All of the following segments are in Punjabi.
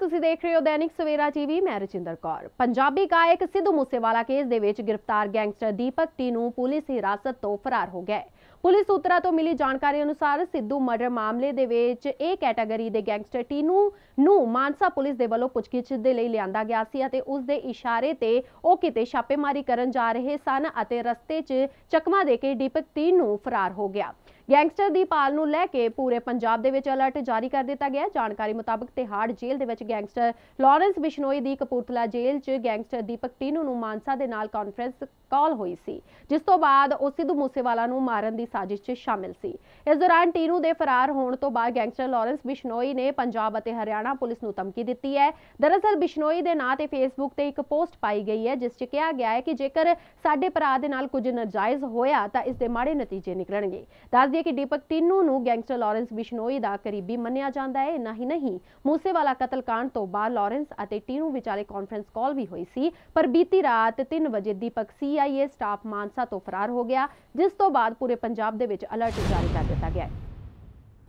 ਨਮਸਕਾਰ ਤੁਸੀਂ ਦੇਖ ਰਹੇ ਹੋ ਦੈਨਿਕ ਸਵੇਰਾ ਟੀਵੀ ਮੈਂ ਰਜਿੰਦਰ ਕੌਰ ਪੰਜਾਬੀ ਗਾਇਕ ਸਿੱਧੂ ਮੂਸੇਵਾਲਾ ਕੇਸ ਦੇ ਵਿੱਚ ਗ੍ਰਿਫਤਾਰ ਗੈਂਗਸਟਰ ਦੀਪਕ ਟੀ ਨੂੰ ਪੁਲਿਸ ਹਿਰਾਸਤ ਤੋਂ ਫਰਾਰ ਹੋ ਗਿਆ ਪੁਲਿਸ ਸੂਤਰਾਂ ਤੋਂ ਮਿਲੀ ਜਾਣਕਾਰੀ ਅਨੁਸਾਰ ਸਿੱਧੂ ਮਰਡਰ ਮਾਮਲੇ ਦੇ ਵਿੱਚ ਇਹ ਕੈਟਾਗਰੀ ਦੇ ਗੈਂਗਸਟਰ ਟੀ ਨੂੰ ਮਾਨਸਾ ਪੁਲਿਸ ਦੇ ਵੱਲੋਂ ਪੁੱਛਗਿੱਛ ਦੇ ਲਈ ਲਿਆਂਦਾ ਗਿਆ ਸੀ ਅਤੇ ਉਸ ਦੇ ਇਸ਼ਾਰੇ ਤੇ ਉਹ ਕਿਤੇ ਛਾਪੇਮਾਰੀ ਕਰਨ ਜਾ ਰਹੇ ਸਨ ਅਤੇ ਰਸਤੇ 'ਚ ਚਕਮਾ ਦੇ ਕੇ ਦੀਪਕ ਨੂੰ ਫਰਾਰ ਹੋ ਗਿਆ ਗੈਂਗਸਟਰ ਦੀ ਪਾਲ ਨੂੰ ਲੈ ਕੇ ਪੂਰੇ ਪੰਜਾਬ ਦੇ ਵਿੱਚ ਅਲਰਟ ਜਾਰੀ ਕਰ ਦਿੱਤਾ ਗਿਆ ਜਾਣਕਾਰੀ ਮੁਤਾਬਕ ਤਿਹਾੜ ਜੇਲ੍ਹ ਦੇ ਵਿੱਚ ਗੈਂਗਸਟਰ ਲਾਰੈਂਸ ਬਿਸ਼ਨੋਈ ਦੀ ਕਪੂਰਥਲਾ ਜੇਲ੍ਹ 'ਚ ਗੈਂਗਸਟਰ ਦੀਪਕ ਟੀਨੂ ਨੂੰ ਮਾਨਸਾ ਦੇ ਨਾਲ ਕਾਨਫਰੰਸ ਕਾਲ ਹੋਈ ਸੀ ਜਿਸ ਤੋਂ ਬਾਅਦ ਉਹ ਸਿੱਧੂ ਮੂਸੇਵਾਲਾ ਨੂੰ ਮਾਰਨ ਦੀ ਸਾਜ਼ਿਸ਼ 'ਚ ਸ਼ਾਮਿਲ ਸੀ ਇਸ ਦੌਰਾਨ ਟੀਨੂ ਦੇ ਫਰਾਰ ਹੋਣ ਤੋਂ ਬਾਅਦ ਗੈਂਗਸਟਰ ਲਾਰੈਂਸ ਬਿਸ਼ਨੋਈ ਨੇ ਪੰਜਾਬ ਅਤੇ ਹਰਿਆਣਾ ਪੁਲਿਸ ਨੂੰ ਧਮਕੀ ਦਿੱਤੀ ਹੈ ਦਰਅਸਲ ਬਿਸ਼ਨੋਈ ਦੇ ਨਾਂ ਤੇ ਫੇਸਬੁੱਕ ਤੇ ਇੱਕ ਪੋਸਟ ਪਾਈ ਗਈ ਹੈ ਜਿਸ 'ਚ ਕਿਹਾ ਗਿਆ ਹੈ ਕਿ ਜੇਕਰ ਸਾਡੇ ਭਰਾ ਦੇ ਨਾਲ ਕੁਝ ਨਜਾਇਜ਼ ਹੋਇਆ ਤਾਂ ਇਸ ਦੇ ਮਾੜੇ ਨਤੀਜੇ ਨਿਕਲਣਗੇ ਦੱਸ ਹੈ ਕਿ ਦੀਪਕ ਤਿੰਨੂ ਨੂੰ ਗੈਂਗਸਟਰ ਲਾਰੈਂਸ ਬਿਸ਼ਨੋਈ ਦਾ ਕਰੀਬੀ ਮੰਨਿਆ ਜਾਂਦਾ ਹੈ ਨਾ ਹੀ ਨਹੀਂ ਮੂਸੇਵਾਲਾ ਕਤਲकांड ਤੋਂ ਬਾਅਦ ਲਾਰੈਂਸ ਅਤੇ ਤਿੰਨੂ ਵਿਚਾਲੇ ਕਾਨਫਰੰਸ ਕਾਲ ਵੀ ਹੋਈ ਸੀ ਪਰ ਬੀਤੀ ਰਾਤ 3 ਵਜੇ ਦੀਪਕ ਸੀਆਈਏ ਸਟਾਫ ਮਾਨਸਾ ਤੋਂ ਫਰਾਰ ਹੋ ਗਿਆ ਜਿਸ ਤੋਂ ਬਾਅਦ ਪੂਰੇ ਪੰਜਾਬ ਦੇ ਵਿੱਚ ਅਲਰਟ ਜਾਰੀ ਕਰ ਦਿੱਤਾ ਗਿਆ ਹੈ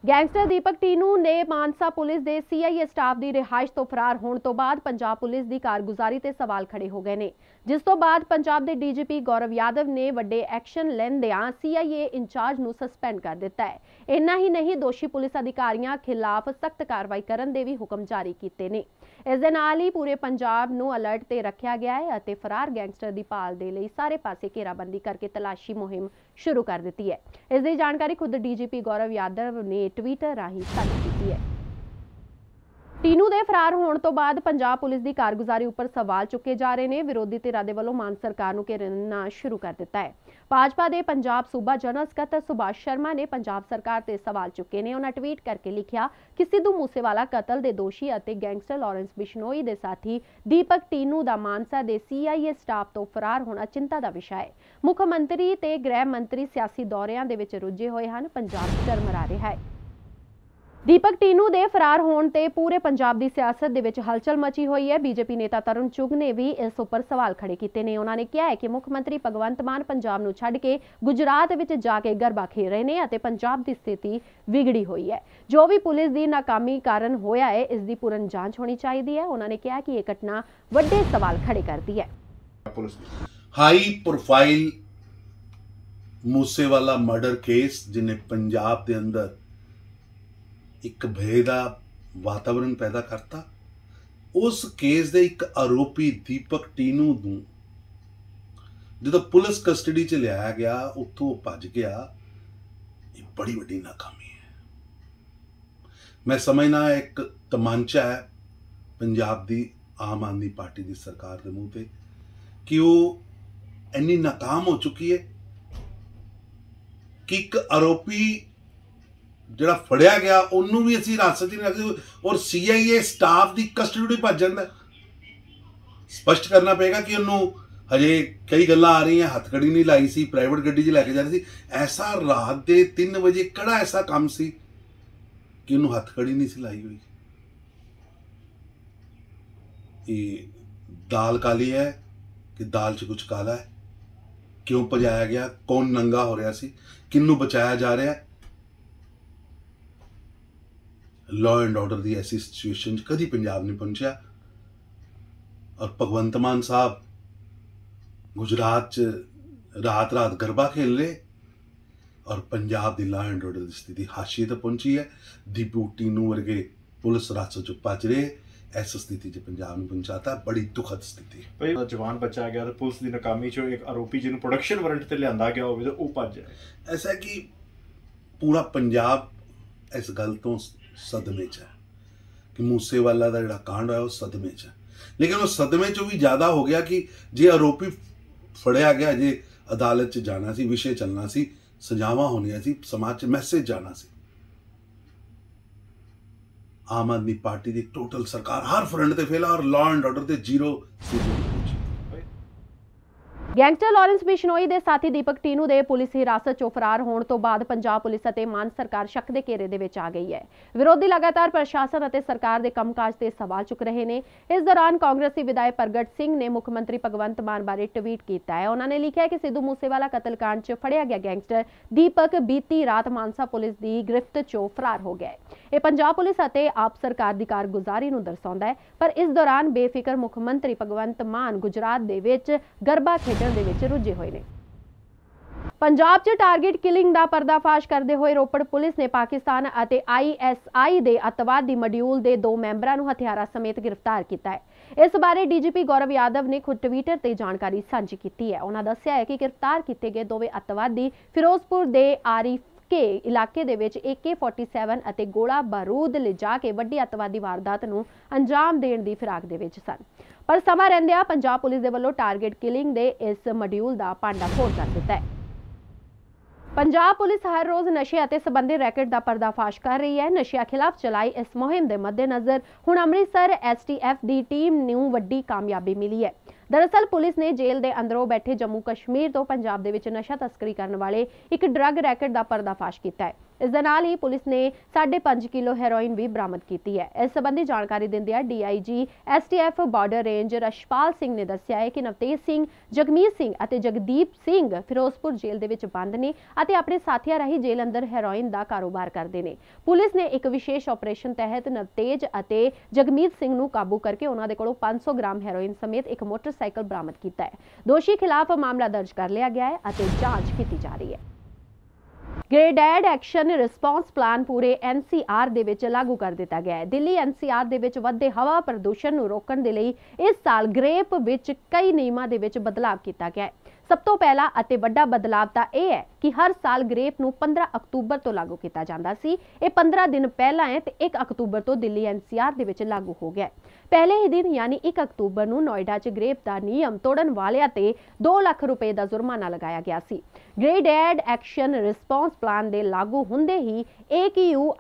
ਗੈਂਗਸਟਰ ਦੀਪਕ ਟੀਨੂ ਨੇ ਮਾਨਸਾ ਪੁਲਿਸ ਦੇ ਸੀਆਈਏ ਸਟਾਫ ਦੀ ਰਿਹਾਇਸ਼ ਤੋਂ ਫਰਾਰ ਹੋਣ ਤੋਂ ਬਾਅਦ ਪੰਜਾਬ ਪੁਲਿਸ ਦੀ ਕਾਰਗੁਜ਼ਾਰੀ ਤੇ ਸਵਾਲ ਖੜੇ ਹੋ ਗਏ ਨੇ ਜਿਸ ਤੋਂ ਬਾਅਦ ਪੰਜਾਬ ਦੇ ਡੀਜੀਪੀ ਗੌਰਵ ਯਾਦਵ ਨੇ ਵੱਡੇ ਐਕਸ਼ਨ ਲੈਂਦਿਆਂ ਸੀਆਈਏ ਇੰਚਾਰਜ ਨੂੰ ਸਸਪੈਂਡ ਕਰ ਦਿੱਤਾ ਹੈ ਇੰਨਾ ਹੀ ਨਹੀਂ ਦੋਸ਼ੀ ਪੁਲਿਸ ਅਧਿਕਾਰੀਆਂ ਖਿਲਾਫ ਸਖਤ ਕਾਰਵਾਈ ਕਰਨ ਦੇ ਵੀ ਹੁਕਮ ਜਾਰੀ ਕੀਤੇ ਨੇ ਇਸ ਦੇ ਨਾਲ ਹੀ ਪੂਰੇ ਪੰਜਾਬ ਨੂੰ ਅਲਰਟ ਤੇ ਰੱਖਿਆ ਗਿਆ ਹੈ ਅਤੇ ਫਰਾਰ ਗੈਂਗਸਟਰ ਦੀ ਭਾਲ ਦੇ ਲਈ ਸਾਰੇ ਪਾਸੇ ਘੇਰਾਬੰਦੀ ਕਰਕੇ ਤਲਾਸ਼ੀ ਮੁਹਿੰਮ ਸ਼ੁਰੂ ਕਰ ਦਿੱਤੀ ਹੈ ਇਸ ਦੀ ਜਾਣਕਾਰੀ ਖੁਦ ਡੀਜੀਪੀ ਗੌਰਵ ਯਾਦਵ ਨੇ ਟਵਿੱਟਰ ਰਾਹੀਂ ਸਾਂਝੀ ਕੀਤੀ ਹੈ ਤੀਨੂ ਦੇ ਫਰਾਰ ਹੋਣ ਤੋਂ ਬਾਅਦ ਪੰਜਾਬ ਪੁਲਿਸ ਦੀ ਕਾਰਗੁਜ਼ਾਰੀ ਉੱਪਰ ਸਵਾਲ ਚੁੱਕੇ ਜਾ ਰਹੇ ਨੇ ਵਿਰੋਧੀ ਧਿਰਾਂ ਦੇ ਵੱਲੋਂ ਮਾਨ ਸਰਕਾਰ ਨੂੰ ਘੇਰਨਾ ਸ਼ੁਰੂ ਕਰ ਦਿੱਤਾ ਹੈ ਭਾਜਪਾ ਦੇ ਪੰਜਾਬ ਸੂਬਾ ਜਨਰਲ ਸਕੱਤਰ ਸੁਭਾਸ਼ ਸ਼ਰਮਾ ਨੇ ਪੰਜਾਬ ਸਰਕਾਰ ਤੇ ਸਵਾਲ ਚੁੱਕੇ ਨੇ ਉਹਨਾਂ ਟਵੀਟ ਕਰਕੇ ਲਿਖਿਆ ਕਿ ਸਿੱਧੂ ਮੂਸੇਵਾਲਾ ਕਤਲ ਦੇ ਦੋਸ਼ੀ ਅਤੇ ਗੈਂਗਸਟਰ ਲਾਰੈਂਸ ਬਿਸ਼ਨੋਈ ਦੇ ਸਾਥੀ ਦੀਪਕ ਟੀਨੂ ਦਾ ਮਾਨਸਾ ਦੇ ਸੀਆਈਏ ਸਟਾਫ ਤੋਂ ਫਰਾਰ ਹੋਣਾ ਚਿੰਤਾ ਦਾ ਵਿਸ਼ਾ ਹੈ ਮੁੱਖ ਮੰਤਰੀ ਤੇ ਗ੍ਰਹਿ ਮੰਤਰੀ ਸਿਆਸੀ ਦੌਰਿਆਂ ਦੇ ਵਿੱਚ ਰੁੱਝੇ ਹੋਏ ਹਨ ਪੰਜਾਬ ਚਰਮਰਾ ਰਿਹਾ ਹੈ ਦੀਪਕ ਟੀਨੂ ਦੇ ਫਰਾਰ ਹੋਣ ਤੇ ਪੂਰੇ ਪੰਜਾਬ ਦੀ ਸਿਆਸਤ ਦੇ ਵਿੱਚ ਹਲਚਲ ਮਚੀ ਹੋਈ ਹੈ ਬੀਜੇਪੀ ਨੇਤਾ ਤਰੁਣ ਚੁਗ ਨੇ ਵੀ ਇਸ ਉੱਪਰ ਸਵਾਲ ਖੜੇ ਕੀਤੇ ਨੇ ਉਹਨਾਂ ਨੇ ਕਿਹਾ ਹੈ ਕਿ ਮੁੱਖ ਮੰਤਰੀ ਭਗਵੰਤ ਮਾਨ ਪੰਜਾਬ ਨੂੰ ਛੱਡ ਕੇ ਗੁਜਰਾਤ ਵਿੱਚ ਜਾ ਕੇ ਗਰਬਾ ਖੇ ਰਹੇ ਨੇ ਅਤੇ ਪੰਜਾਬ ਦੀ ਸਥਿਤੀ ਵਿਗੜੀ ਹੋਈ ਹੈ ਜੋ ਵੀ ਪੁਲਿਸ ਦੀ ਨਾਕਾਮੀ ਕਾਰਨ ਹੋਇਆ ਹੈ ਇਸ ਦੀ ਪੂਰਨ ਜਾਂਚ ਹੋਣੀ ਚਾਹੀਦੀ ਹੈ ਉਹਨਾਂ ਨੇ ਕਿਹਾ ਕਿ ਇਹ ਘਟਨਾ ਵੱਡੇ ਸਵਾਲ ਖੜੇ ਕਰਦੀ ਹੈ high profile Moosewala murder case ਜਿਨੇ ਪੰਜਾਬ ਦੇ ਅੰਦਰ ਇੱਕ ਭੈ ਦਾ ਵਾਤਾਵਰਣ ਪੈਦਾ ਕਰਤਾ ਉਸ ਕੇਸ ਦੇ ਇੱਕ ਆਰੋਪੀ ਦੀਪਕ ਟੀਨੂ ਨੂੰ ਜਦੋਂ ਪੁਲਿਸ ਕਸਟਡੀ 'ਚ ਲਿਆਇਆ ਗਿਆ ਉੱਥੋਂ ਭੱਜ ਗਿਆ ਇਹ ਬੜੀ ਵੱਡੀ ਨਾਕਾਮੀ ਹੈ ਮੈਂ ਸਮਝਣਾ ਇੱਕ ਤਮੰਚਾ ਹੈ ਪੰਜਾਬ ਦੀ ਆਮ ਆਦਮੀ ਪਾਰਟੀ ਦੀ ਸਰਕਾਰ ਦੇ ਮੂੰਹ ਤੇ ਕਿ ਉਹ ਇੰਨੀ ਨਾਕਾਮ ਹੋ ਚੁੱਕੀ ਹੈ ਕਿ ਇੱਕ ਆਰੋਪੀ ਜਿਹੜਾ ਫੜਿਆ ਗਿਆ ਉਹਨੂੰ ਵੀ ਅਸੀਂ ਦੀ ਨਹੀਂ ਲੱਗਦੀ ਔਰ ਸੀਆਈਏ ਸਟਾਫ ਦੀ ਕਸਟਡੀ ਭੱਜ ਜਾਂਦਾ ਸਪਸ਼ਟ ਕਰਨਾ ਪਏਗਾ ਕਿ ਉਹਨੂੰ ਹਜੇ ਕਈ ਗੱਲਾਂ ਆ ਰਹੀਆਂ ਹੱਥਕੜੀ ਨਹੀਂ ਲਾਈ ਸੀ ਪ੍ਰਾਈਵੇਟ ਗੱਡੀ 'ਚ ਲੈ ਕੇ ਜਾ ਰਹੀ ਸੀ ਐਸਾ ਰਾਤ ਦੇ 3 ਵਜੇ ਕਿਹੜਾ ਐਸਾ ਕੰਮ ਸੀ ਕਿ ਉਹਨੂੰ ਹੱਥਕੜੀ ਨਹੀਂ ਸੀ ਲਾਈ ਹੋਈ ਇਹ ਦਾਲ ਕਾਲੀ ਹੈ ਕਿ ਦਾਲ 'ਚ ਕੁਝ ਕਾਲਾ ਹੈ ਕਿਉਂ ਭਜਾਇਆ ਗਿਆ ਕੌਣ ਨੰਗਾ ਹੋ ਰਿਹਾ ਸੀ ਕਿੰਨੂੰ ਬਚਾਇਆ ਜਾ ਰਿਹਾ ਲਾਅ ਐਂਡ ਆਰਡਰ ਦੀ ਐਸੀ ਸਿਚੁਏਸ਼ਨ 'ਚ ਕਦੀ ਪੰਜਾਬ ਨਹੀਂ ਪਹੁੰਚਿਆ ਔਰ ਭਗਵੰਤ ਮਾਨ ਸਾਹਿਬ ਗੁਜਰਾਤ 'ਚ ਰਾਤ-ਰਾਤ ਗਰਬਾ ਖੇਲ ਲੇ ਔਰ ਪੰਜਾਬ ਦੀ ਲਾਅ ਐਂਡ ਆਰਡਰ ਦੀ ਸਥਿਤੀ ਹਾਸ਼ੀਏ ਤੇ ਪਹੁੰਚੀ ਹੈ ਡਿਪੂਟੀ ਨੂੰ ਵਰਗੇ ਪੁਲਿਸ ਰਾਸਤੇ 'ਚ ਭੱਜ ਰਹੇ ਐਸ ਸਥਿਤੀ 'ਚ ਪੰਜਾਬ ਨੂੰ ਪਹੁੰਚਾਤਾ ਬੜੀ ਦੁਖਦ ਸਥਿਤੀ ਹੈ ਭਈ ਜਵਾਨ ਬਚਾ ਗਿਆ ਤੇ ਪੁਲਿਸ ਦੀ ਨਾਕਾਮੀ 'ਚੋਂ ਇੱਕ ਆਰੋਪੀ ਜਿਹਨੂੰ ਪ੍ਰੋਡਕਸ਼ਨ ਵਾਰੰਟ ਤੇ ਲਿਆਂਦਾ ਗਿਆ ਹੋਵੇ ਤੇ ਉਹ ਭੱਜ ਐਸਾ ਕਿ ਪੂਰਾ ਪੰਜਾਬ ਇਸ ਗੱਲ ਤੋਂ ਸਦਮੇ 'ਚ ਹੈ ਕਿ ਮੂਸੇ ਵਾਲਾ ਦਾ ਜਿਹੜਾ ਕਾਂਡ ਹੋਇਆ ਉਹ ਸਦਮੇ 'ਚ ਲੇਕਿਨ ਉਹ ਸਦਮੇ 'ਚ ਵੀ ਜ਼ਿਆਦਾ ਹੋ ਗਿਆ ਕਿ ਜੇ ਆਰੋਪੀ ਫੜਿਆ ਗਿਆ ਜੇ ਅਦਾਲਤ 'ਚ ਜਾਣਾ ਸੀ ਵਿਸ਼ੇ ਚੱਲਣਾ ਸੀ ਸਜਾਵਾ ਹੋਣੀਆਂ ਸੀ ਸਮਾਜ 'ਚ ਮੈਸੇਜ ਜਾਣਾ ਸੀ ਆਮ ਆਦਮੀ ਪਾਰਟੀ ਦੀ ਟੋਟਲ ਸਰਕਾਰ ਹਰ ਫਰੰਟ ਤੇ ਫੇਲ ਔਰ ਲਾਅ ਐਂਡ ਆਰਡਰ ਤੇ ਜ਼ੀਰੋ ਸੀ ਗੈਂਗਸਟਰ ਲਾਰੈਂਸ ਬਿਸ਼ਨੋਈ ਦੇ ਸਾਥੀ ਦੀਪਕ ਟੀਨੂ ਦੇ ਪੁਲਿਸ ਹਿਰਾਸਤ ਚੋਂ ਫਰਾਰ ਹੋਣ ਤੋਂ ਬਾਅਦ ਪੰਜਾਬ ਪੁਲਿਸ ਅਤੇ ਮਾਨ ਸਰਕਾਰ ਸ਼ੱਕ ਦੇ ਘੇਰੇ ਦੇ ਵਿੱਚ ਆ ਗਈ ਹੈ ਵਿਰੋਧੀ ਲਗਾਤਾਰ ਪ੍ਰਸ਼ਾਸਨ ਅਤੇ ਸਰਕਾਰ ਦੇ ਕੰਮਕਾਜ ਤੇ ਸਵਾਲ ਚੁੱਕ ਰਹੇ ਨੇ ਇਸ ਦੌਰਾਨ ਕਾਂਗਰਸੀ ਵਿਧਾਇਕ ਪ੍ਰਗਟ ਸਿੰਘ ਨੇ ਮੁੱਖ ਮੰਤਰੀ ਭਗਵੰਤ ਮਾਨ ਬਾਰੇ ਟਵੀਟ ਕੀਤਾ ਹੈ ਉਹਨਾਂ ਨੇ ਲਿਖਿਆ ਕਿ ਸਿੱਧੂ ਮੂਸੇਵਾਲਾ ਕਤਲकांड 'ਚ ਫੜਿਆ ਗਿਆ ਗੈਂਗਸਟਰ ਦੀਪਕ ਬੀਤੀ ਰਾਤ ਮਾਨਸਾ ਪੁਲਿਸ ਦੀ ਗ੍ਰਿਫਤ 'ਚੋਂ ਫਰਾਰ ਹੋ ਗਿਆ ਹੈ ਇਹ ਪੰਜਾਬ ਪੁਲਿਸ ਅਤੇ ਆਪ ਸਰਕਾਰ ਦੀ ਕਾਰਗੁਜ਼ਾਰੀ ਨੂੰ ਦਰਸਾਉਂਦਾ ਹੈ ਪਰ ਇਸ ਦੌਰਾਨ ਬੇਫਿਕਰ ਮੁੱਖ ਮੰਤਰੀ ਭਗਵੰਤ ਮਾਨ ਗੁਜਰਾਤ ਦੇ ਵਿੱਚ ਗਰਬਾ ਖੇਡ ਖੇਡਣ ਦੇ ਵਿੱਚ ਰੁੱਝੇ ਹੋਏ ਨੇ ਪੰਜਾਬ 'ਚ ਟਾਰਗੇਟ ਕਿਲਿੰਗ ਦਾ ਪਰਦਾਫਾਸ਼ ਕਰਦੇ ਹੋਏ ਰੋਪੜ ਪੁਲਿਸ ਨੇ ਪਾਕਿਸਤਾਨ ਅਤੇ ਆਈਐਸਆਈ ਦੇ ਅਤਵਾਦੀ ਮੋਡਿਊਲ ਦੇ ਦੋ ਮੈਂਬਰਾਂ ਨੂੰ ਹਥਿਆਰਾਂ ਸਮੇਤ ਗ੍ਰਿਫਤਾਰ ਕੀਤਾ ਹੈ ਇਸ ਬਾਰੇ ਡੀਜੀਪੀ ਗੌਰਵ ਯਾਦਵ ਨੇ ਖੁਦ ਟਵਿੱਟਰ ਤੇ ਜਾਣਕਾਰੀ ਸਾਂਝੀ ਕੀਤੀ ਹੈ ਉਹਨਾਂ ਦੱਸਿਆ ਹੈ ਕਿ ਗ੍ਰਿਫਤਾਰ ਕੀਤੇ ਗਏ ਦੋਵੇਂ ਅਤਵਾਦੀ ਫਿਰੋਜ਼ਪੁਰ ਦੇ ਆਰੀਫਕੇ ਇਲਾਕੇ ਦੇ ਵਿੱਚ AK47 ਅਤੇ ਗੋਲਾ ਬਾਰੂਦ ਲਿਜਾ ਕੇ ਵੱਡੀ ਅਤਵਾਦੀ ਵਾਰਦਾਤ ਨੂੰ ਅੰਜਾਮ ਦੇਣ ਦੀ ਫਿਰਾਕ ਦੇ ਵਿੱਚ ਸਨ ਪਰ ਸਮਾਂ ਰਹਿੰਦਿਆਂ ਪੰਜਾਬ ਪੁਲਿਸ ਦੇ ਵੱਲੋਂ ਟਾਰਗੇਟ ਕਿਲਿੰਗ ਦੇ ਇਸ ਮੋਡਿਊਲ ਦਾ ਫੋੜ ਕਰ ਦਿੱਤਾ ਹੈ ਪੰਜਾਬ ਪੁਲਿਸ ਹਰ ਰੋਜ਼ ਨਸ਼ੇ ਅਤੇ ਸਬੰਧੀ ਰੈਕਟ ਦਾ ਪਰਦਾਫਾਸ਼ ਕਰ ਰਹੀ ਹੈ ਨਸ਼ਿਆਂ ਖਿਲਾਫ ਚਲਾਈ ਇਸ ਮੁਹਿੰਮ ਦੇ ਮੱਦੇਨਜ਼ਰ ਹੁਣ ਅੰਮ੍ਰਿਤਸਰ ਐਸਟੀਐਫ ਦੀ ਟੀਮ ਨੂੰ ਵੱਡੀ ਕਾਮਯਾਬੀ ਮਿਲੀ ਹੈ ਦਰਅਸਲ ਪੁਲਿਸ ਨੇ ਜੇਲ੍ਹ ਦੇ ਅੰਦਰੋਂ ਬੈਠੇ ਜੰਮੂ ਕਸ਼ਮੀਰ ਤੋਂ ਪੰਜਾਬ ਦੇ ਵਿੱਚ ਨਸ਼ਾ ਤਸਕਰੀ ਕਰਨ ਵਾਲੇ ਇੱਕ ਡਰੱਗ ਰੈਕਟ ਦਾ ਪਰਦਾਫਾਸ਼ ਕੀਤਾ ਹੈ ਇਸ ਦੇ ਨਾਲ ਹੀ ਪੁਲਿਸ ਨੇ 5.5 ਕਿਲੋ ਹੈਰੋਇਨ ਵੀ ਬਰਾਮਦ ਕੀਤੀ ਹੈ ਇਸ ਸੰਬੰਧੀ ਜਾਣਕਾਰੀ ਦਿੰਦੇ ਆ DIG STF border range Rashpal Singh ਨੇ ਦੱਸਿਆ ਹੈ ਕਿ ਨਵਤੇਜ ਸਿੰਘ ਜਗਮੀਤ ਸਿੰਘ ਅਤੇ ਜਗਦੀਪ ਸਿੰਘ ਫਿਰੋਜ਼ਪੁਰ ਜੇਲ੍ਹ ਦੇ ਵਿੱਚ ਬੰਦ ਨੇ ਅਤੇ ਆਪਣੇ ਸਾਥੀਆਂ ਰਾਹੀਂ ਜੇਲ੍ਹ ਅੰਦਰ ਹੈਰੋਇਨ ਦਾ ਕਾਰੋਬਾਰ ਕਰਦੇ ਨੇ ਪੁਲਿਸ ਨੇ ਇੱਕ ਵਿਸ਼ੇਸ਼ ਆਪਰੇਸ਼ਨ ਤਹਿਤ ਨਵਤੇਜ ਅਤੇ ਜਗਮੀਤ ਸਿੰਘ ਨੂੰ ਕਾਬੂ ਕਰਕੇ ਉਹਨਾਂ ਦੇ ਕੋਲੋਂ 500 ਗ੍ਰਾਮ ਹੈਰੋਇਨ ਸਮੇਤ ਇੱਕ ਮੋਟਰਸਾਈਕਲ ਬਰਾਮਦ ਕੀਤਾ ਹੈ ਦੋਸ਼ੀ ਖਿਲਾਫ ਮਾਮਲਾ ਦਰਜ ਕਰ ਲਿਆ ਗਿਆ ਹੈ ਅਤੇ ਜਾਂਚ ਕੀਤੀ ਜਾ ਰਹੀ ਹੈ ਗ੍ਰੇਡਡ ਐਕਸ਼ਨ ਰਿਸਪੌਂਸ ਪਲਾਨ ਪੂਰੇ ਐਨਸੀਆਰ ਦੇ ਵਿੱਚ ਲਾਗੂ ਕਰ ਦਿੱਤਾ ਗਿਆ ਹੈ ਦਿੱਲੀ ਐਨਸੀਆਰ ਦੇ ਵਿੱਚ ਵੱਧਦੇ ਹਵਾ ਪ੍ਰਦੂਸ਼ਣ ਨੂੰ ਰੋਕਣ ਦੇ ਲਈ ਇਸ ਸਾਲ ਗ੍ਰੇਪ ਵਿੱਚ ਕਈ ਨਿਯਮਾਂ ਦੇ ਵਿੱਚ ਬਦਲਾਅ ਕੀਤਾ ਗਿਆ ਹੈ ਸਭ ਤੋਂ ਪਹਿਲਾ ਅਤੇ ਵੱਡਾ ਬਦਲਾਅ ਤਾਂ ਇਹ ਹੈ ਕਿ ਹਰ ਸਾਲ ਗ੍ਰੇਪ ਨੂੰ 15 ਅਕਤੂਬਰ ਤੋਂ ਲਾਗੂ ਕੀਤਾ ਜਾਂਦਾ ਸੀ ਇਹ 15 ਦਿਨ ਪਹਿਲਾਂ ਹੈ ਤੇ 1 ਅਕਤੂਬਰ ਤੋਂ ਦਿੱਲੀ ਐਨਸੀਆਰ ਦੇ ਵਿੱਚ ਲਾਗੂ ਹੋ ਗਿਆ ਪਹਿਲੇ ਹੀ ਦਿਨ ਯਾਨੀ 1 ਅਕਤੂਬਰ ਨੂੰ ਨੋਇਡਾ 'ਚ ਗ੍ਰੇਪ ਦਾ ਨਿਯਮ ਤੋੜਨ ਵਾਲਿਆਂ ਤੇ 2 ਲੱਖ ਰੁਪਏ ਦਾ ਜੁਰਮਾਨਾ ਲਗਾਇਆ ਗਿਆ ਸੀ ਐਡ ਐਕਸ਼ਨ ਰਿਸਪਾਂਸ ਪਲਾਨ ਦੇ ਲਾਗੂ ਹੁੰਦੇ ਹੀ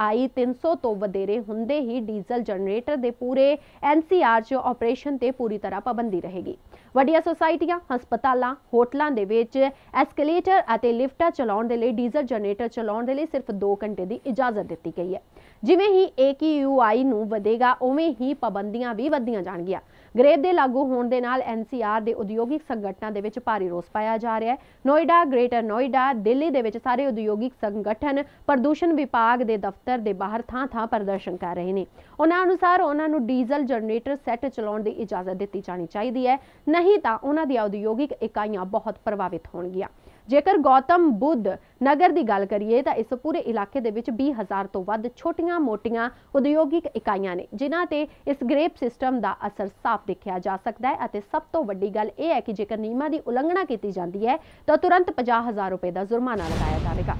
ਆਈ 300 ਤੋਂ ਵਧੇਰੇ ਹੁੰਦੇ ਹੀ ਡੀਜ਼ਲ ਜਨਰੇਟਰ ਦੇ ਪੂਰੇ ਐਨਸੀਆਰ 'ਚ ਆਪਰੇਸ਼ਨ ਤੇ ਪੂਰੀ ਤਰ੍ਹਾਂ ਪਾਬੰਦੀ ਰਹੇਗੀ ਵੱਡੀਆਂ ਸੁਸਾਇਟੀਆਂ ਹਸਪਤਾਲਾਂ ਹੋਟਲਾਂ ਦੇ ਵਿੱਚ ਐਸਕੇਲੇਟਰ ਅਤੇ ਲਿਫਟਾਂ ਚਲਾਉਣ ਦੇ ਲਈ ਡੀਜ਼ਲ ਜਨਰੇਟਰ ਚਲਾਉਣ ਦੇ ਲਈ ਸਿਰਫ 2 ਘੰਟੇ ਦੀ ਇਜਾਜ਼ਤ ਦਿੱਤੀ ਗਈ ਹੈ ਜਿਵੇਂ ਹੀ ਏਕਯੂਆਈ ਨੂੰ ਵਧੇਗਾ ਉਵੇਂ ਹੀ ਪਾਬੰਦੀਆਂ ਵੀ ਵਧੀਆਂ ਜਾਣਗੀਆਂ ਗ੍ਰੇਡ ਦੇ ਲਾਗੂ ਹੋਣ ਦੇ ਨਾਲ ਐਨਸੀਆਰ ਦੇ ਉਦਯੋਗਿਕ ਸੰਗਠਨਾਂ ਦੇ ਵਿੱਚ ਭਾਰੀ ਰੋਸ ਪਾਇਆ ਜਾ ਰਿਹਾ ਹੈ ਨੋਇਡਾ ਗ੍ਰੇਟਰ ਨੋਇਡਾ ਦਿੱਲੀ ਦੇ ਵਿੱਚ ਸਾਰੇ ਉਦਯੋਗਿਕ ਸੰਗਠਨ ਪ੍ਰਦੂਸ਼ਣ ਵਿਭਾਗ ਦੇ ਦਫ਼ਤਰ ਦੇ ਬਾਹਰ ਥਾਂ-ਥਾਂ ਪ੍ਰਦਰਸ਼ਨ ਕਰ ਰਹੇ ਨੇ ਉਹਨਾਂ ਅਨੁਸਾਰ ਉਹਨਾਂ ਨੂੰ ਡੀਜ਼ਲ ਜਨਰੇਟਰ ਸੈੱਟ ਚਲਾਉਣ ਦੀ ਇਜਾਜ਼ਤ ਦਿੱਤੀ ਜਾਣੀ ਚਾਹੀਦੀ ਹੈ ਨਹੀਂ ਤਾਂ ਉਹਨਾਂ ਦੀਆਂ ਉਦਯੋਗਿਕ ਇਕਾਈਆਂ ਬਹੁਤ ਪ੍ਰਭਾਵਿਤ ਹੋਣਗੀਆਂ ਜੇਕਰ ਗੌਤਮ ਬੁੱਧ ਨਗਰ ਦੀ ਗੱਲ ਕਰੀਏ ਤਾਂ ਇਸ ਪੂਰੇ ਇਲਾਕੇ ਦੇ ਵਿੱਚ 20000 ਤੋਂ ਵੱਧ ਛੋਟੀਆਂ-ਮੋਟੀਆਂ ਉਦਯੋਗਿਕ ਇਕਾਈਆਂ ਨੇ ਜਿਨ੍ਹਾਂ ਤੇ ਇਸ ਗ੍ਰੇਪ ਸਿਸਟਮ ਦਾ ਅਸਰ ਸਾਫ਼ ਦੇਖਿਆ ਜਾ ਸਕਦਾ ਹੈ ਅਤੇ ਸਭ ਤੋਂ ਵੱਡੀ ਗੱਲ ਇਹ ਹੈ ਕਿ ਜੇਕਰ ਨਿਯਮਾਂ ਦੀ ਉਲੰਘਣਾ ਕੀਤੀ ਜਾਂਦੀ ਹੈ ਤਾਂ ਤੁਰੰਤ 50000 ਰੁਪਏ ਦਾ ਜੁਰਮਾਨਾ ਲਗਾਇਆ ਜਾਵੇਗਾ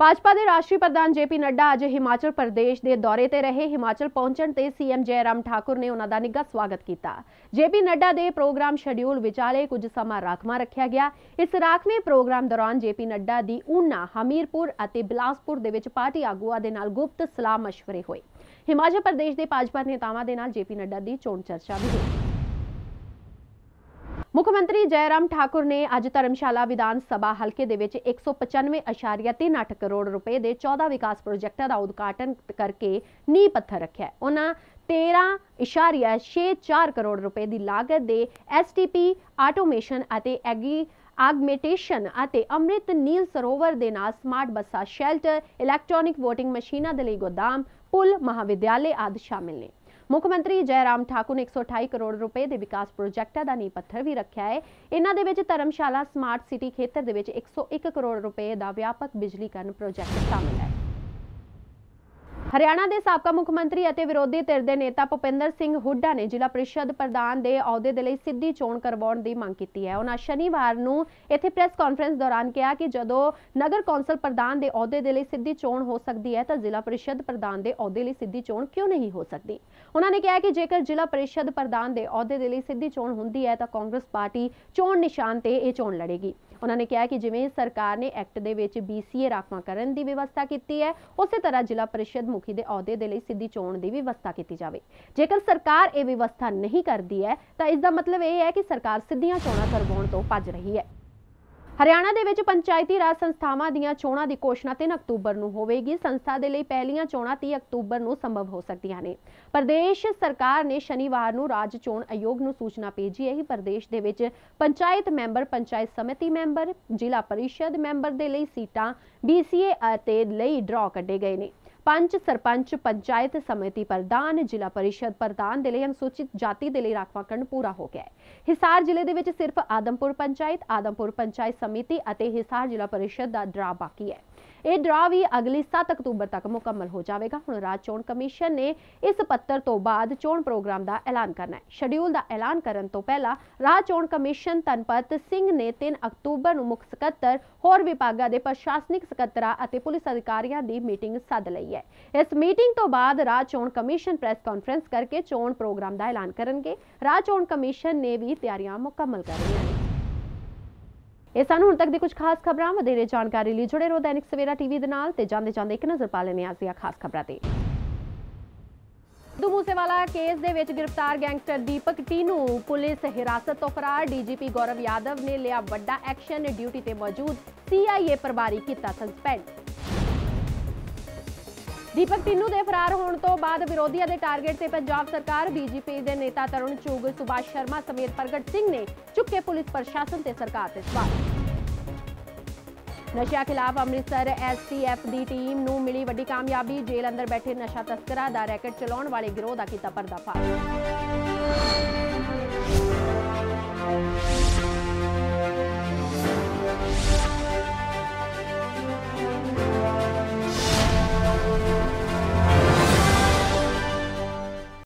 ਭਾਜਪਾ ਦੇ ਰਾਸ਼ਟਰੀ ਪ੍ਰਧਾਨ ਜੇਪੀ ਨੱਡਾ ਅੱਜ ਹਿਮਾਚਲ ਪ੍ਰਦੇਸ਼ ਦੇ ਦੌਰੇ ਤੇ ਰਹੇ ਹਿਮਾਚਲ ਪਹੁੰਚਣ ਤੇ ਸੀਐਮ ਜੈਰਾਮ ਠਾਕੁਰ ਨੇ ਉਹਨਾਂ ਦਾ ਨਿੱਘਾ ਸਵਾਗਤ ਕੀਤਾ ਜੇਪੀ ਨੱਡਾ ਦੇ ਪ੍ਰੋਗਰਾਮ ਸ਼ਡਿਊਲ ਵਿਚਾਲੇ ਕੁਝ ਸਮਾਂ ਰਾਖਵਾ ਰੱਖਿਆ ਗਿਆ ਇਸ ਰਾਖਵੇਂ ਪ੍ਰੋਗਰਾਮ ਦੌਰਾਨ ਜੇਪੀ ਨੱਡਾ ਦੀ ਊਨਾ ਹਮੀਰਪੁਰ ਅਤੇ ਬਿਲਾਸਪੁਰ ਦੇ ਵਿੱਚ ਪਾਰਟੀ ਆਗੂਆਂ ਦੇ ਨਾਲ ਗੁਪਤ ਸਲਾਹ مشਵਰੇ ਹੋਏ ਹਿਮਾਚਲ ਪ੍ਰਦੇਸ਼ ਦੇ ਭਾਜਪਾ ਨੇਤਾਵਾਂ ਦੇ ਨਾਲ ਜੇਪੀ ਨੱਡਾ ਦੀ ਚੋਣ ਚਰਚਾ ਵੀ ਹੋਈ ਮੁੱਖ ਮੰਤਰੀ ਜੈਰਾਮ ਠਾਕੁਰ ਨੇ ਅੱਜ ਧਰਮਸ਼ਾਲਾ ਵਿਧਾਨ ਸਭਾ ਹਲਕੇ ਦੇ ਵਿੱਚ 195.38 ਕਰੋੜ ਰੁਪਏ ਦੇ 14 ਵਿਕਾਸ ਪ੍ਰੋਜੈਕਟਾਂ ਦਾ ਉਦਘਾਟਨ ਕਰਕੇ ਨੀਂਹ ਪੱਥਰ ਰੱਖਿਆ ਉਹਨਾਂ 13.64 ਕਰੋੜ ਰੁਪਏ ਦੀ ਲਾਗਤ ਦੇ ਐਸਟੀਪੀ ਆਟੋਮੇਸ਼ਨ ਅਤੇ ਐਗੀ ਆਗਮੈਂਟੇਸ਼ਨ ਅਤੇ ਅੰਮ੍ਰਿਤ ਨੀਲ ਸਰੋਵਰ ਦੇ ਨਾਲ ਸਮਾਰਟ ਬੱਸਾਂ ਸ਼ੈਲਟਰ ਇਲੈਕਟ੍ਰੋਨਿਕ VOTING ਮਸ਼ੀਨਾਂ ਦੇ ਲਈ ਗੋਦਾਮ ਪੁਲ ਮਹਾਵਿਦਿਆਲੇ ਆਦਿ ਸ਼ਾਮਿਲ ਨੇ ਮੁੱਖ ਮੰਤਰੀ ਜੈਰਾਮ ਠਾਕੁਰ ਨੇ 128 ਕਰੋੜ ਰੁਪਏ ਦੇ ਵਿਕਾਸ ਪ੍ਰੋਜੈਕਟਾਂ ਦਾ ਨੀਂਹ ਪੱਥਰ ਵੀ ਰੱਖਿਆ ਹੈ ਇਹਨਾਂ ਦੇ ਵਿੱਚ ਧਰਮਸ਼ਾਲਾ ਸਮਾਰਟ ਸਿਟੀ ਖੇਤਰ ਦੇ ਵਿੱਚ 101 ਕਰੋੜ ਰੁਪਏ ਦਾ ਵਿਆਪਕ ਬਿਜਲੀਕਰਨ ਪ੍ਰੋਜੈਕਟ ਸ਼ਾਮਲ ਹੈ ਹਰਿਆਣਾ ਦੇ ਸਾਬਕਾ ਮੁੱਖ ਮੰਤਰੀ ਅਤੇ ਵਿਰੋਧੀ ਧਿਰ ਦੇ ਨੇਤਾ ਭੁਪਿੰਦਰ ਸਿੰਘ ਹੁੱਡਾ ਨੇ ਜ਼ਿਲ੍ਹਾ ਪ੍ਰੀਸ਼ਦ ਪ੍ਰਧਾਨ ਦੇ ਅਹੁਦੇ ਦੇ ਲਈ ਸਿੱਧੀ ਚੋਣ ਕਰਵਾਉਣ ਦੀ ਮੰਗ ਕੀਤੀ ਹੈ ਉਹਨਾਂ ਸ਼ਨੀਵਾਰ ਨੂੰ ਇੱਥੇ ਪ੍ਰੈਸ ਕਾਨਫਰੰਸ ਦੌਰਾਨ ਕਿਹਾ ਕਿ ਜਦੋਂ ਨਗਰ ਕੌਂਸਲ ਪ੍ਰਧਾਨ ਦੇ ਅਹੁਦੇ ਦੇ ਲਈ ਸਿੱਧੀ ਚੋਣ ਹੋ ਸਕਦੀ ਹੈ ਤਾਂ ਜ਼ਿਲ੍ਹਾ ਪ੍ਰੀਸ਼ਦ ਪ੍ਰਧਾਨ ਦੇ ਅਹੁਦੇ ਲਈ ਸਿੱਧੀ ਚੋਣ ਕਿਉਂ ਨਹੀਂ ਹੋ ਸਕਦੀ ਉਹਨਾਂ ਨੇ ਕਿਹਾ ਕਿ ਜੇਕਰ ਜ਼ਿਲ੍ਹਾ ਪ੍ਰੀਸ਼ਦ ਪ੍ਰਧਾਨ ਦੇ ਅਹੁਦੇ ਦੇ ਲਈ ਸਿੱਧੀ ਚੋਣ ਹੁੰਦੀ ਹੈ ਤਾਂ ਕਾਂਗਰਸ ਪਾਰਟੀ ਚੋਣ ਨਿਸ਼ਾਨ ਤੇ ਇਹ ਚੋਣ ਲੜੇਗੀ ਉਹਨਾਂ ਨੇ ਕਿਹਾ ਕਿ ਜਿਵੇਂ ਸਰਕਾਰ ਨੇ ਐਕਟ ਦੇ ਵਿੱਚ ਬੀਸੀਏ ਰਾਖਵਾਂ ਕਰਨ ਦੀ ਵਿਵਸਥਾ ਕੀਤੀ ਹੈ ਉਸੇ ਤਰ੍ਹਾਂ ਜ਼ਿਲ੍ਹਾ ਪਰਿਸ਼ਦ ਮੁਖੀ ਦੇ ਅਹੁਦੇ ਦੇ ਲਈ ਸਿੱਧੀ ਚੋਣ ਦੀ ਵਿਵਸਥਾ ਕੀਤੀ ਜਾਵੇ ਜੇਕਰ ਸਰਕਾਰ ਇਹ ਵਿਵਸਥਾ ਨਹੀਂ ਕਰਦੀ ਹੈ ਤਾਂ ਇਸ ਦਾ ਮਤਲਬ ਇਹ ਹੈ ਕਿ ਸਰਕਾਰ ਸਿੱਧੀਆਂ ਚੋਣਾਂ ਕਰਵਾਉਣ ਤੋਂ ਭੱਜ ਰਹੀ ਹੈ ਹਰਿਆਣਾ ਦੇ ਵਿੱਚ ਪੰਚਾਇਤੀ ਰਾਜ ਸੰਸਥਾਵਾਂ ਦੀਆਂ ਚੋਣਾਂ ਦੀ ਘੋਸ਼ਣਾ 3 ਅਕਤੂਬਰ ਨੂੰ ਹੋਵੇਗੀ ਸੰਸਥਾ ਦੇ ਲਈ ਪਹਿਲੀਆਂ ਚੋਣਾਂ 30 ਅਕਤੂਬਰ ਨੂੰ ਸੰਭਵ ਹੋ ਸਕਦੀਆਂ ਨੇ ਪ੍ਰਦੇਸ਼ ਸਰਕਾਰ ਨੇ ਸ਼ਨੀਵਾਰ ਨੂੰ ਰਾਜ ਚੋਣ ਆਯੋਗ ਨੂੰ ਸੂਚਨਾ ਭੇਜੀ ਹੈ ਕਿ ਪ੍ਰਦੇਸ਼ ਦੇ ਵਿੱਚ ਪੰਚਾਇਤ ਮੈਂਬਰ ਪੰਚਾਇਤ ਸਮਿਤੀ ਮੈਂਬਰ ਜ਼ਿਲ੍ਹਾ ਪਰਿਸ਼ਦ ਮੈਂਬਰ ਦੇ ਲਈ ਸੀਟਾਂ ਬੀਸੀਏ ਅਤੇ ਲਈ ਡਰਾ ਕੱਢੇ ਗਏ ਨੇ ਪੰਚ ਸਰਪੰਚ ਪੰਚਾਇਤ ਸਮਿਤੀ ਪ੍ਰਧਾਨ ਜ਼ਿਲ੍ਹਾ ਪਰਿਸ਼ਦ ਪ੍ਰਧਾਨ ਦੇ ਲਈ ਅਨੁਸੂਚਿਤ ਜਾਤੀ ਦੇ ਲਈ ਰਾਖਵਾਂਕਰਨ ਪੂਰਾ ਹੋ ਗਿਆ ਹੈ ਹਿਸਾਰ ਜ਼ਿਲ੍ਹੇ ਦੇ ਵਿੱਚ ਸਿਰਫ ਆਦਮਪੁਰ ਪੰਚਾਇਤ ਆਦਮਪੁਰ ਪੰਚਾਇਤ ਸਮਿਤੀ ਅਤੇ ਹਿਸਾਰ ਜ਼ਿਲ੍ਹਾ ਪਰਿਸ਼ਦ ਦਾ ਡਰਾ ਬਾਕੀ ਹੈ ਇਹ ਡਰਾ ਵੀ ਅਗਲੀ 7 ਅਕਤੂਬਰ ਤੱਕ ਮੁਕੰਮਲ ਹੋ ਜਾਵੇਗਾ ਹੁਣ ਰਾਜ ਚੋਣ ਕਮਿਸ਼ਨ ਨੇ ਇਸ ਪੱਤਰ ਤੋਂ ਬਾਅਦ ਚੋਣ ਪ੍ਰੋਗਰਾਮ ਦਾ ਐਲਾਨ ਕਰਨਾ ਹੈ ਸ਼ਡਿਊਲ ਦਾ ਐਲਾਨ ਕਰਨ ਤੋਂ ਪਹਿਲਾਂ ਰਾਜ ਚੋਣ ਕਮਿਸ਼ਨ ਤਨਪਤ ਸਿੰਘ ਨੇ 3 ਅਕਤੂਬਰ ਨੂੰ ਮੁੱਖ ਸਕੱਤਰ ਹੋਰ ਵਿਭਾਗਾਂ ਦੇ ਪ੍ਰਸ਼ਾਸਨਿਕ ਸਕੱਤਰਾਂ ਅਤੇ ਪੁਲਿਸ ਅਧਿਕਾਰੀਆਂ ਦੀ ਮੀਟਿੰਗ ਸੱਦ ਲਈ ਹੈ ਇਸ ਮੀਟਿੰਗ ਤੋਂ ਬਾਅਦ ਰਾਜ ਚੋਣ ਕਮਿਸ਼ਨ ਪ੍ਰੈਸ ਕਾਨਫਰੰਸ ਕਰਕੇ ਚੋਣ ਪ੍ਰੋਗਰਾਮ ਦਾ ਐਲਾਨ ਕਰਨਗੇ ਰਾਜ ਚੋਣ ਕਮਿਸ਼ਨ ਨੇ ਵੀ ਤਿਆਰੀਆਂ ਮੁਕੰਮਲ ਕਰ ਲਈਆਂ ਇਹ ਸਾਨੂੰ ਹੁਣ ਤੱਕ ਦੀ ਕੁਝ ਖਾਸ ਖਬਰਾਂ ਵਧੇਰੇ ਜਾਣਕਾਰੀ ਲਈ ਜੁੜੇ ਰਹੋ ਦੈਨਿਕ ਸਵੇਰਾ ਟੀਵੀ ਦੇ ਨਾਲ ਤੇ ਜਾਂਦੇ ਜਾਂਦੇ ਇੱਕ ਨਜ਼ਰ ਪਾ ਲੈਣੇ ਆ ਖਾਸ ਖਬਰਾਂ ਤੇ ਸਿੱਧੂ ਮੂਸੇਵਾਲਾ ਕੇਸ ਦੇ ਵਿੱਚ ਗ੍ਰਿਫਤਾਰ ਗੈਂਗਸਟਰ ਦੀਪਕ ਟੀਨੂ ਪੁਲਿਸ ਹਿਰਾਸਤ ਤੋਂ ਫਰਾਰ ਡੀਜੀਪੀ ਗੌਰਵ ਯਾਦਵ ਨੇ ਲਿਆ ਵੱਡਾ ਐਕਸ਼ਨ ਡਿਊਟੀ ਤੇ ਮੌਜੂਦ ਸੀਆਈਏ ਪਰਵਾਰੀ ਕੀਤਾ ਸਸਪੈਂਡ ਦੀਪਕ ਤਿੰਨੂ ਦੇ ਫਰਾਰ ਹੋਣ ਤੋਂ ਬਾਅਦ ਵਿਰੋਧੀਆਂ ਦੇ ਟਾਰਗੇਟ ਤੇ ਪੰਜਾਬ ਸਰਕਾਰ ਬੀਜੇਪੀ ਦੇ ਨੇਤਾ ਤਰੁਣ ਚੂਗ ਸੁਭਾਸ਼ ਸ਼ਰਮਾ ਸਮੇਤ ਪ੍ਰਗਟ ਸਿੰਘ ਨੇ ਚੁੱਕੇ ਪੁਲਿਸ ਪ੍ਰਸ਼ਾਸਨ ਤੇ ਸਰਕਾਰ ਤੇ ਸਵਾਲ ਨਸ਼ਾ ਖਿਲਾਫ ਅੰਮ੍ਰਿਤਸਰ ਐਸਟੀਐਫ ਦੀ ਟੀਮ ਨੂੰ ਮਿਲੀ ਵੱਡੀ ਕਾਮਯਾਬੀ ਜੇਲ੍ਹ ਅੰਦਰ ਬੈਠੇ ਨਸ਼ਾ ਤਸਕਰਾਂ ਦਾ ਰੈਕਟ ਚਲਾਉਣ ਵਾਲੇ ਗਿਰੋਹ ਦਾ ਕੀਤਾ ਪਰਦਾਫਾਸ਼